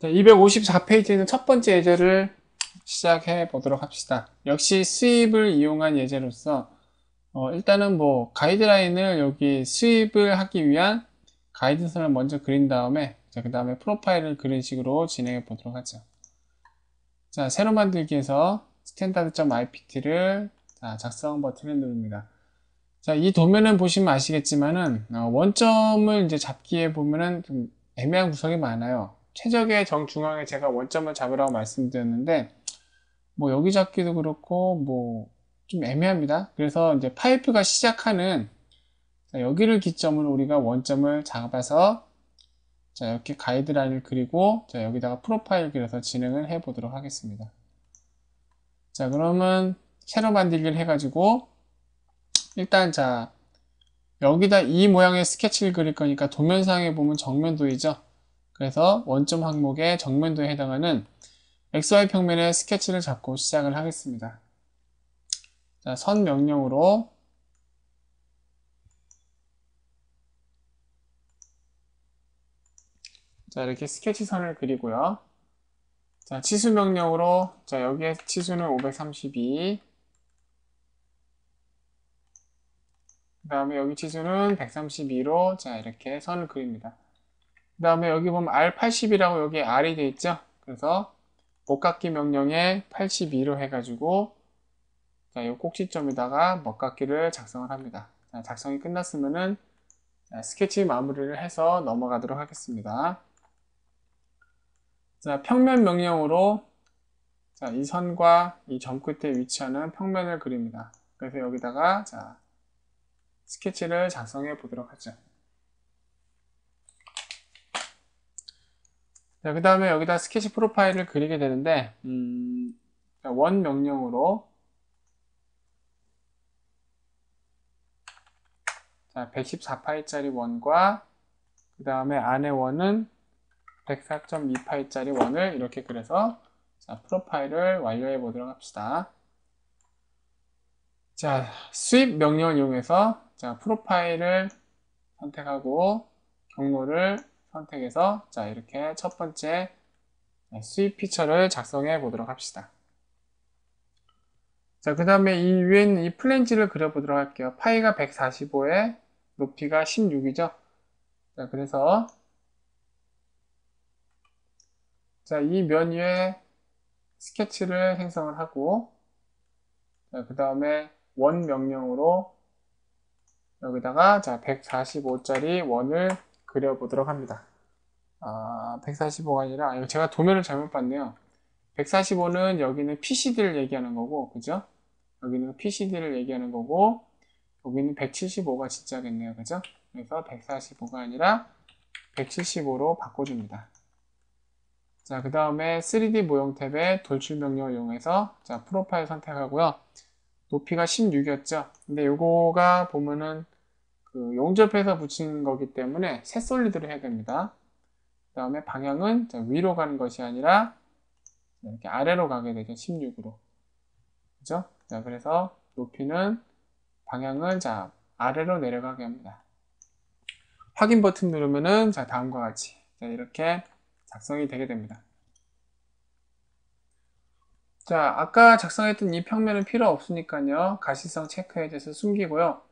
254페이지는 첫 번째 예제를 시작해 보도록 합시다. 역시 수입을 이용한 예제로서 어, 일단은 뭐 가이드라인을 여기 수입을 하기 위한 가이드선을 먼저 그린 다음에 그 다음에 프로파일을 그린 식으로 진행해 보도록 하죠. 자, 새로 만들기에서 standard.ipt를 작성 버튼을 누릅니다. 자, 이 도면을 보시면 아시겠지만은 어, 원점을 이제 잡기에 보면은 좀 애매한 구석이 많아요. 최적의 정중앙에 제가 원점을 잡으라고 말씀드렸는데 뭐 여기 잡기도 그렇고 뭐 좀 애매합니다 그래서 이제 파이프가 시작하는 여기를 기점으로 우리가 원점을 잡아서 자 이렇게 가이드라인을 그리고 자 여기다가 프로파일 그려서 진행을 해 보도록 하겠습니다 자 그러면 새로 만들기를 해 가지고 일단 자 여기다 이 모양의 스케치를 그릴 거니까 도면상에 보면 정면도이죠 그래서 원점 항목의 정면도에 해당하는 XY 평면의 스케치를 잡고 시작을 하겠습니다. 자, 선 명령으로 자, 이렇게 스케치 선을 그리고요. 자, 치수 명령으로 자, 여기에 치수는 532그 다음에 여기 치수는 132로 자 이렇게 선을 그립니다. 그 다음에 여기 보면 R80이라고 여기 R이 되어 있죠. 그래서 복각기 명령에 82로 해가지고 자, 이 꼭지점에다가 먹각기를 작성을 합니다. 자, 작성이 끝났으면은 자, 스케치 마무리를 해서 넘어가도록 하겠습니다. 자, 평면 명령으로 자, 이 선과 이 점 끝에 위치하는 평면을 그립니다. 그래서 여기다가 자, 스케치를 작성해 보도록 하죠. 자, 그 다음에 여기다 스케치 프로파일을 그리게 되는데 음, 원 명령으로 자, 1 1 4파일짜리 원과 그 다음에 안에 원은 1 0 4 2파일짜리 원을 이렇게 그래서 자, 프로파일을 완료해 보도록 합시다. 자, 수입 명령을 이용해서 자, 프로파일을 선택하고 경로를 선택해서 자 이렇게 첫 번째 수입 피처를 작성해 보도록 합시다. 자, 그 다음에 이 위에 있는 이 플랜지를 그려보도록 할게요. 파이가 145에 높이가 16이죠. 자, 그래서 자, 이 면 위에 스케치를 생성을 하고 그 다음에 원 명령으로 여기다가 자, 145짜리 원을 그려보도록 합니다. 아, 145가 아니라 제가 도면을 잘못 봤네요. 145는 여기는 PCD를 얘기하는 거고 그죠? 여기는 PCD를 얘기하는 거고 여기는 175가 진짜겠네요. 그죠? 그래서 145가 아니라 175로 바꿔줍니다. 자, 그 다음에 3D 모형 탭에 돌출 명령을 이용해서 자 프로파일 선택하고요. 높이가 16이었죠. 근데 요거가 보면은 그 용접해서 붙이는 거기 때문에 새 솔리드를 해야 됩니다. 그 다음에 방향은 위로 가는 것이 아니라 이렇게 아래로 가게 되죠. 16으로. 그죠? 자, 그래서 높이는 방향은 자, 아래로 내려가게 합니다. 확인 버튼 누르면은 자, 다음과 같이 자, 이렇게 작성이 되게 됩니다. 자, 아까 작성했던 이 평면은 필요 없으니까요. 가시성 체크해줘서 숨기고요.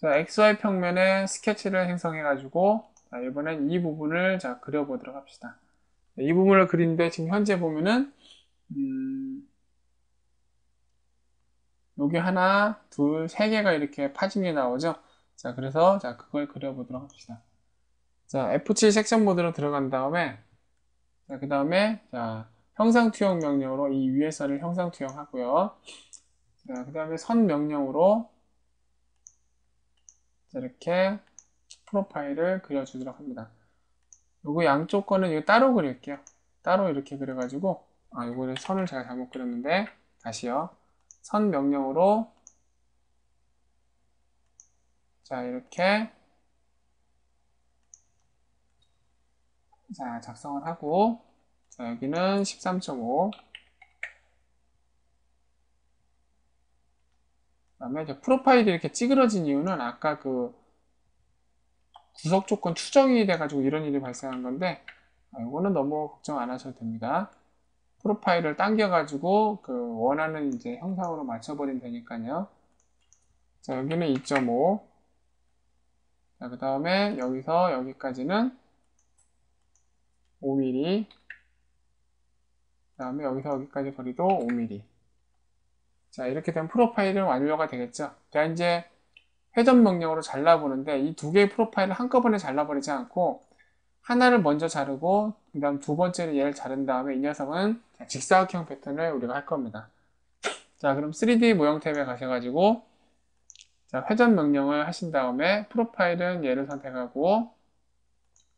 자, XY 평면에 스케치를 행성해가지고 자, 이번엔 이 부분을 자 그려보도록 합시다. 이 부분을 그린데 지금 현재 보면은 음, 여기 하나, 둘, 세 개가 이렇게 파진이 나오죠. 자, 그래서 자 그걸 그려보도록 합시다. 자, F7 섹션 모드로 들어간 다음에 자, 그 다음에 자 형상 투영 명령으로 이 위에 선을 형상 투영하고요. 자, 그 다음에 선 명령으로 이렇게 프로파일을 그려주도록 합니다. 요거 양쪽 거는 이거 따로 그릴게요. 따로 이렇게 그려가지고 아 요거를 선을 제가 잘못 그렸는데 다시요. 선 명령으로 자 이렇게 자 작성을 하고 자 여기는 13.5 다음에 이제 프로파일이 이렇게 찌그러진 이유는 아까 그 구석 조건 추정이 돼가지고 이런 일이 발생한 건데 이거는 아, 너무 걱정 안 하셔도 됩니다. 프로파일을 당겨가지고 그 원하는 이제 형상으로 맞춰버리면 되니까요. 자 여기는 2.5. 자그 다음에 여기서 여기까지는 5mm. 그 다음에 여기서 여기까지 거리도 5mm. 자 이렇게 되면 프로파일은 완료가 되겠죠 자 그러니까 이제 회전 명령으로 잘라보는데 이 두 개의 프로파일을 한꺼번에 잘라버리지 않고 하나를 먼저 자르고 그 다음 두 번째로 얘를 자른 다음에 이 녀석은 직사각형 패턴을 우리가 할 겁니다 자 그럼 3D 모형 탭에 가셔가지고 자 회전 명령을 하신 다음에 프로파일은 얘를 선택하고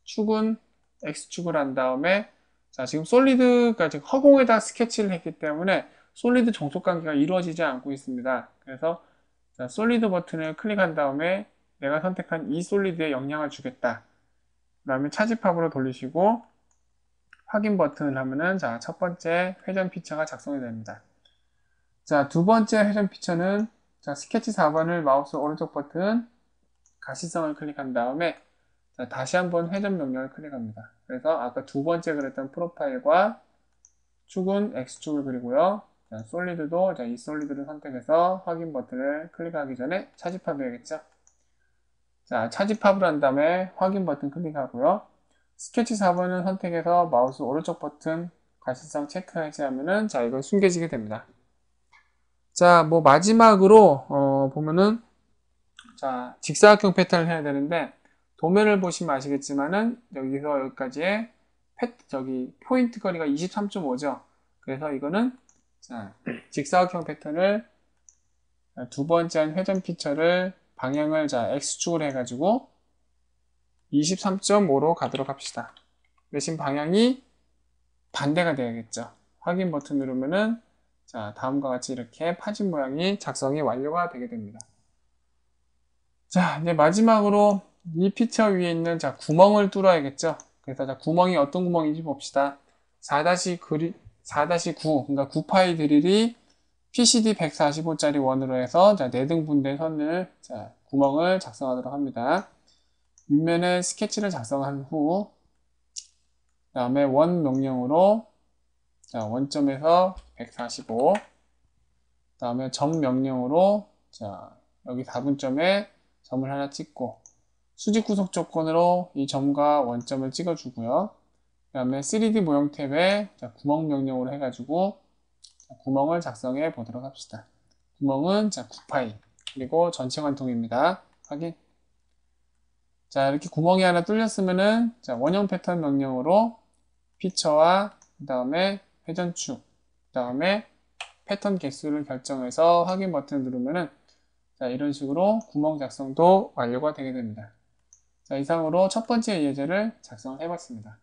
축은 X축을 한 다음에 자 지금 솔리드가 지금 허공에다 스케치를 했기 때문에 솔리드 정속 관계가 이루어지지 않고 있습니다. 그래서 자, 솔리드 버튼을 클릭한 다음에 내가 선택한 이 솔리드에 영향을 주겠다. 그 다음에 차집합으로 돌리시고 확인 버튼을 하면은 자, 첫 번째 회전 피처가 작성이 됩니다. 자, 두 번째 회전 피처는 자, 스케치 4번을 마우스 오른쪽 버튼 가시성을 클릭한 다음에 자, 다시 한번 회전 명령을 클릭합니다. 그래서 아까 두 번째 그렸던 프로파일과 축은 X축을 그리고요. 자, 솔리드도 자, 이 솔리드를 선택해서 확인 버튼을 클릭하기 전에 차집합을 해야겠죠. 자, 차집합을 한 다음에 확인 버튼 클릭하고요. 스케치 4번을 선택해서 마우스 오른쪽 버튼 가시성 체크 해제하면은 자, 이걸 숨겨지게 됩니다. 자, 뭐 마지막으로 어, 보면은 자, 직사각형 패턴을 해야 되는데 도면을 보시면 아시겠지만은 여기서 여기까지의 패 저기 포인트 거리가 23.5죠. 그래서 이거는 자, 직사각형 패턴을 두 번째 회전 피처를 방향을 자 X축으로 해가지고 23.5로 가도록 합시다. 대신 방향이 반대가 되야겠죠 확인 버튼 누르면은 자 다음과 같이 이렇게 파진 모양이 작성이 완료가 되게 됩니다. 자 이제 마지막으로 이 피처 위에 있는 자 구멍을 뚫어야겠죠. 그래서 자 구멍이 어떤 구멍인지 봅시다. 4-그리 4-9 그러니까 9파이 드릴이 PCD 145짜리 원으로 해서 자, 4등분된 선을 자, 구멍을 작성하도록 합니다. 윗면에 스케치를 작성한 후 그 다음에 원 명령으로 자, 원점에서 145 다음에 점 명령으로 자, 여기 4분점에 점을 하나 찍고 수직 구속 조건으로 이 점과 원점을 찍어주고요. 그 다음에 3D 모형 탭에 구멍 명령으로 해가지고 구멍을 작성해 보도록 합시다. 구멍은 자, 9파이 그리고 전체 관통입니다. 확인. 자 이렇게 구멍이 하나 뚫렸으면은 자, 원형 패턴 명령으로 피처와 그 다음에 회전축 그 다음에 패턴 개수를 결정해서 확인 버튼을 누르면은 자 이런 식으로 구멍 작성도 완료가 되게 됩니다. 자 이상으로 첫 번째 예제를 작성해 봤습니다.